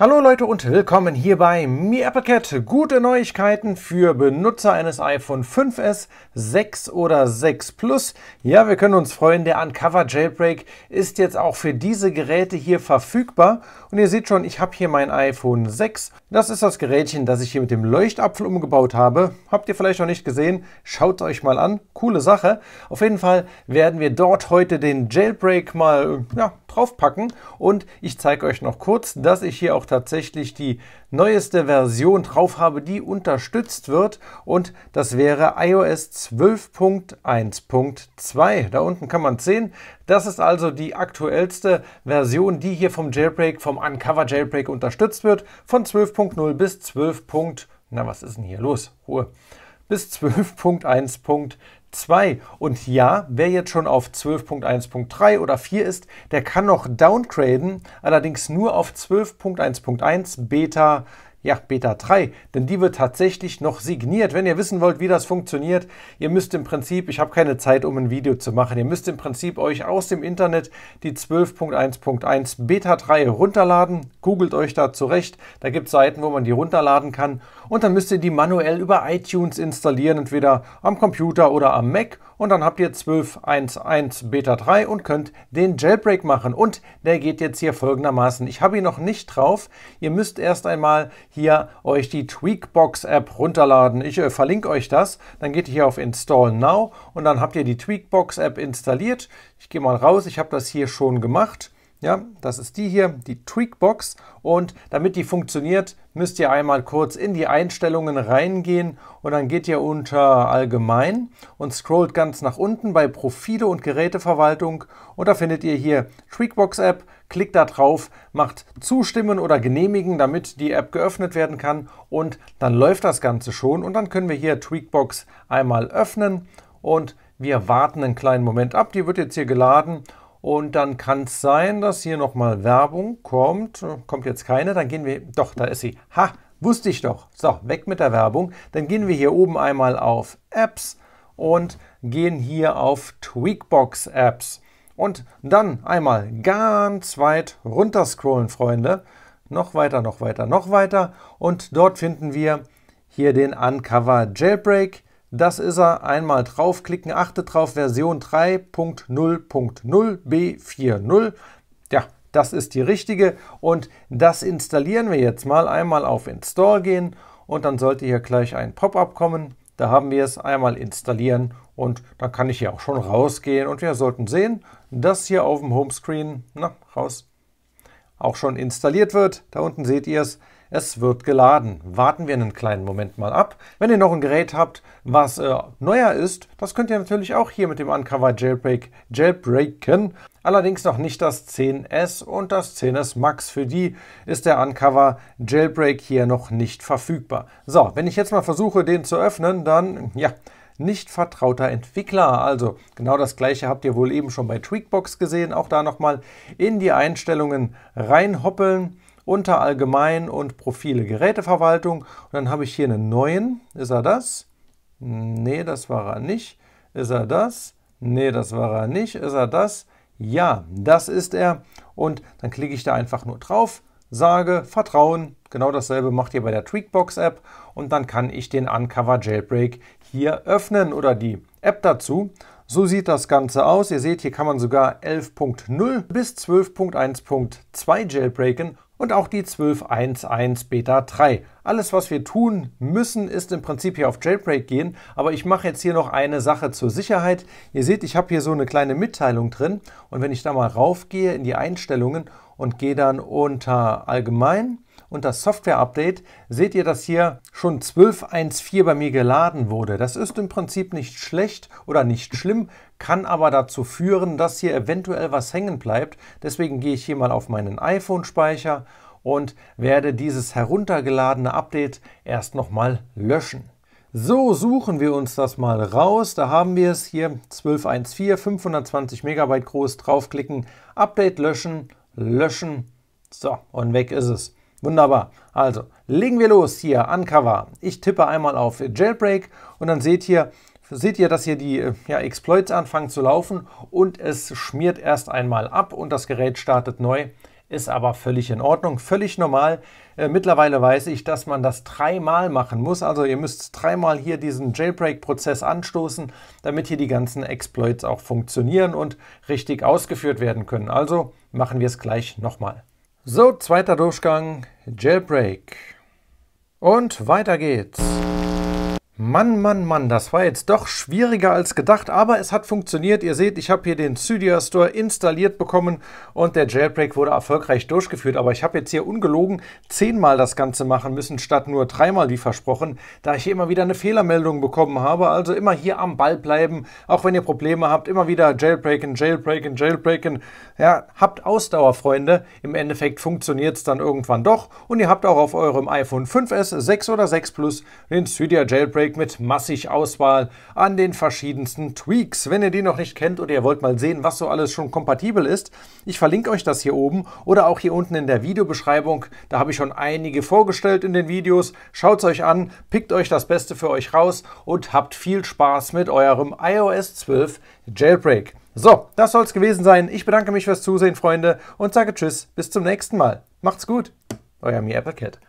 Hallo Leute und willkommen hier bei Mi AppleCat. Gute Neuigkeiten für Benutzer eines iPhone 5S, 6 oder 6 Plus. Ja, wir können uns freuen, der Uncover Jailbreak ist jetzt auch für diese Geräte hier verfügbar. Und ihr seht schon, ich habe hier mein iPhone 6 das ist das Gerätchen, das ich hier mit dem Leuchtapfel umgebaut habe. Habt ihr vielleicht noch nicht gesehen? Schaut euch mal an. Coole Sache. Auf jeden Fall werden wir dort heute den Jailbreak mal ja, draufpacken. Und ich zeige euch noch kurz, dass ich hier auch tatsächlich die neueste Version drauf habe, die unterstützt wird. Und das wäre iOS 12.1.2. Da unten kann man es sehen. Das ist also die aktuellste Version, die hier vom Jailbreak, vom Uncover Jailbreak unterstützt wird. Von 12.0 bis 12. Na, was ist denn hier los? Ruhe bis 12.1.2. 2. Und ja, wer jetzt schon auf 12.1.3 oder 4 ist, der kann noch downgraden, allerdings nur auf 12.1.1 Beta ja, Beta 3, denn die wird tatsächlich noch signiert. Wenn ihr wissen wollt, wie das funktioniert, ihr müsst im Prinzip, ich habe keine Zeit, um ein Video zu machen, ihr müsst im Prinzip euch aus dem Internet die 12.1.1 Beta 3 runterladen, googelt euch da zurecht, da gibt es Seiten, wo man die runterladen kann und dann müsst ihr die manuell über iTunes installieren, entweder am Computer oder am Mac und dann habt ihr 12.1.1 Beta 3 und könnt den Jailbreak machen. Und der geht jetzt hier folgendermaßen. Ich habe ihn noch nicht drauf. Ihr müsst erst einmal hier euch die Tweakbox App runterladen. Ich äh, verlinke euch das. Dann geht ihr hier auf Install Now und dann habt ihr die Tweakbox App installiert. Ich gehe mal raus. Ich habe das hier schon gemacht. Ja, das ist die hier, die Tweakbox. Und damit die funktioniert, müsst ihr einmal kurz in die Einstellungen reingehen und dann geht ihr unter Allgemein und scrollt ganz nach unten bei Profile und Geräteverwaltung und da findet ihr hier Tweakbox App. Klickt da drauf, macht Zustimmen oder Genehmigen, damit die App geöffnet werden kann und dann läuft das Ganze schon und dann können wir hier Tweakbox einmal öffnen und wir warten einen kleinen Moment ab. Die wird jetzt hier geladen und dann kann es sein, dass hier nochmal Werbung kommt. Kommt jetzt keine, dann gehen wir. Doch, da ist sie. Ha, wusste ich doch. So, weg mit der Werbung. Dann gehen wir hier oben einmal auf Apps und gehen hier auf Tweakbox Apps. Und dann einmal ganz weit runter scrollen, Freunde. Noch weiter, noch weiter, noch weiter. Und dort finden wir hier den Uncover Jailbreak. Das ist er. Einmal draufklicken. Achte drauf, Version 3.0.0b40. Ja, das ist die richtige und das installieren wir jetzt mal. Einmal auf Install gehen und dann sollte hier gleich ein Pop-up kommen. Da haben wir es einmal installieren und dann kann ich hier auch schon rausgehen und wir sollten sehen, dass hier auf dem Homescreen, na, raus, auch schon installiert wird. Da unten seht ihr es es wird geladen. Warten wir einen kleinen Moment mal ab. Wenn ihr noch ein Gerät habt, was äh, neuer ist, das könnt ihr natürlich auch hier mit dem Uncover Jailbreak jailbreaken. Allerdings noch nicht das 10S und das 10S Max. Für die ist der Uncover Jailbreak hier noch nicht verfügbar. So, wenn ich jetzt mal versuche, den zu öffnen, dann, ja, nicht vertrauter Entwickler. Also genau das gleiche habt ihr wohl eben schon bei Tweakbox gesehen. Auch da nochmal in die Einstellungen reinhoppeln unter Allgemein und Profile Geräteverwaltung. Und dann habe ich hier einen neuen. Ist er das? Nee, das war er nicht. Ist er das? Nee, das war er nicht. Ist er das? Ja, das ist er. Und dann klicke ich da einfach nur drauf, sage Vertrauen. Genau dasselbe macht ihr bei der Tweakbox App. Und dann kann ich den Uncover Jailbreak hier öffnen oder die App dazu. So sieht das Ganze aus. Ihr seht, hier kann man sogar 11.0 bis 12.1.2 jailbreaken und auch die 12.1.1 Beta 3. Alles, was wir tun müssen, ist im Prinzip hier auf Jailbreak gehen, aber ich mache jetzt hier noch eine Sache zur Sicherheit. Ihr seht, ich habe hier so eine kleine Mitteilung drin und wenn ich da mal raufgehe in die Einstellungen und gehe dann unter Allgemein, und das Software Update seht ihr, dass hier schon 12.1.4 bei mir geladen wurde. Das ist im Prinzip nicht schlecht oder nicht schlimm, kann aber dazu führen, dass hier eventuell was hängen bleibt. Deswegen gehe ich hier mal auf meinen iPhone-Speicher und werde dieses heruntergeladene Update erst nochmal löschen. So, suchen wir uns das mal raus. Da haben wir es hier 12.1.4, 520 MB groß, draufklicken, Update löschen, löschen. So, und weg ist es. Wunderbar. Also, legen wir los hier, Uncover. Ich tippe einmal auf Jailbreak und dann seht ihr, seht ihr, dass hier die äh, ja, Exploits anfangen zu laufen und es schmiert erst einmal ab und das Gerät startet neu. Ist aber völlig in Ordnung, völlig normal. Äh, mittlerweile weiß ich, dass man das dreimal machen muss. Also ihr müsst dreimal hier diesen Jailbreak-Prozess anstoßen, damit hier die ganzen Exploits auch funktionieren und richtig ausgeführt werden können. Also machen wir es gleich nochmal. So, zweiter Durchgang, Jailbreak. Und weiter geht's. Mann, Mann, Mann, das war jetzt doch schwieriger als gedacht, aber es hat funktioniert. Ihr seht, ich habe hier den Cydia Store installiert bekommen und der Jailbreak wurde erfolgreich durchgeführt. Aber ich habe jetzt hier ungelogen zehnmal das Ganze machen müssen, statt nur dreimal wie versprochen, da ich hier immer wieder eine Fehlermeldung bekommen habe. Also immer hier am Ball bleiben, auch wenn ihr Probleme habt, immer wieder Jailbreaken, Jailbreaken, Jailbreaken. Ja, habt Ausdauer, Freunde. Im Endeffekt funktioniert es dann irgendwann doch und ihr habt auch auf eurem iPhone 5S, 6 oder 6 Plus den Cydia Jailbreak Überblick mit massig Auswahl an den verschiedensten Tweaks. Wenn ihr die noch nicht kennt oder ihr wollt mal sehen, was so alles schon kompatibel ist, ich verlinke euch das hier oben oder auch hier unten in der Videobeschreibung. Da habe ich schon einige vorgestellt in den Videos. Schaut es euch an, pickt euch das Beste für euch raus und habt viel Spaß mit eurem iOS 12 Jailbreak. So, das soll es gewesen sein. Ich bedanke mich fürs Zusehen, Freunde, und sage Tschüss, bis zum nächsten Mal. Macht's gut, euer Mi Applecat.